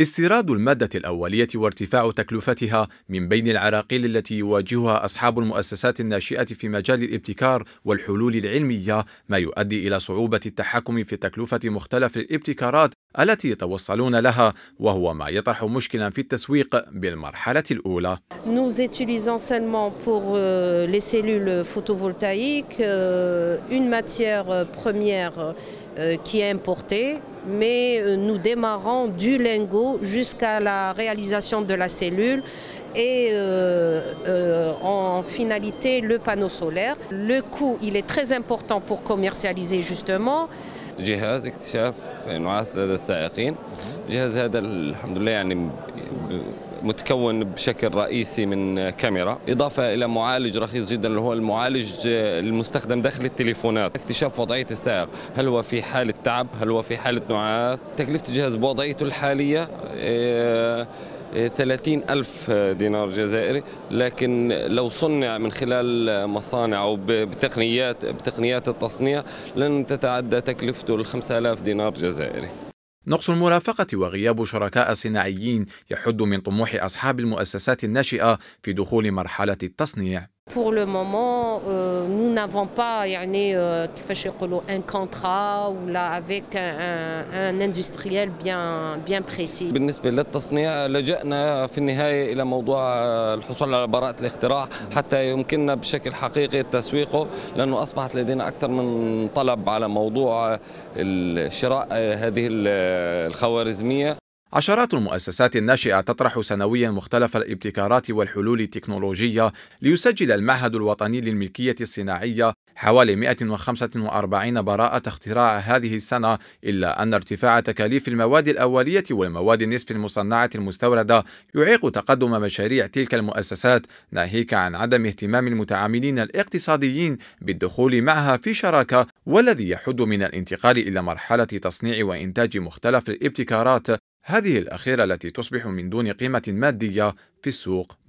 استيراد المادة الأولية وارتفاع تكلفتها من بين العراقيل التي يواجهها أصحاب المؤسسات الناشئة في مجال الابتكار والحلول العلمية ما يؤدي إلى صعوبة التحكم في تكلفة مختلف الابتكارات Nous utilisons seulement pour euh, les cellules photovoltaïques euh, une matière première euh, qui est importée mais nous démarrons du lingot jusqu'à la réalisation de la cellule et en finalité le panneau solaire. Le coût, il est très important pour commercialiser justement. جهاز اكتشاف نعاس لدى السائقين الجهاز هذا الحمد لله يعني متكون بشكل رئيسي من كاميرا إضافة إلى معالج رخيص جدا اللي هو المعالج المستخدم داخل التليفونات اكتشاف وضعية السائق هل هو في حالة تعب هل هو في حالة نعاس تكلفة الجهاز بوضعيته الحالية آه، 30 ألف دينار جزائري لكن لو صنع من خلال مصانع أو بتقنيات, بتقنيات التصنيع لن تتعدى تكلفته ال 5000 دينار جزائري نقص المرافقة وغياب شركاء صناعيين يحد من طموح أصحاب المؤسسات الناشئة في دخول مرحلة التصنيع. Pour le moment, euh, n'avons pas يعني, كيفاش يقولوا ان كونترا ولا افيك ان اندستريال بيان بيان بريسي بالنسبه للتصنيع لجأنا في النهايه الى موضوع آه، الحصول على براءه الاختراع حتى يمكننا بشكل حقيقي تسويقه لانه اصبحت لدينا اكثر من طلب على موضوع آه، شراء آه، هذه الخوارزميه عشرات المؤسسات الناشئة تطرح سنويا مختلف الابتكارات والحلول التكنولوجية ليسجل المعهد الوطني للملكية الصناعية حوالي 145 براءة اختراع هذه السنة إلا أن ارتفاع تكاليف المواد الأولية والمواد النصف المصنعة المستوردة يعيق تقدم مشاريع تلك المؤسسات ناهيك عن عدم اهتمام المتعاملين الاقتصاديين بالدخول معها في شراكة والذي يحد من الانتقال إلى مرحلة تصنيع وإنتاج مختلف الابتكارات هذه الأخيرة التي تصبح من دون قيمة مادية في السوق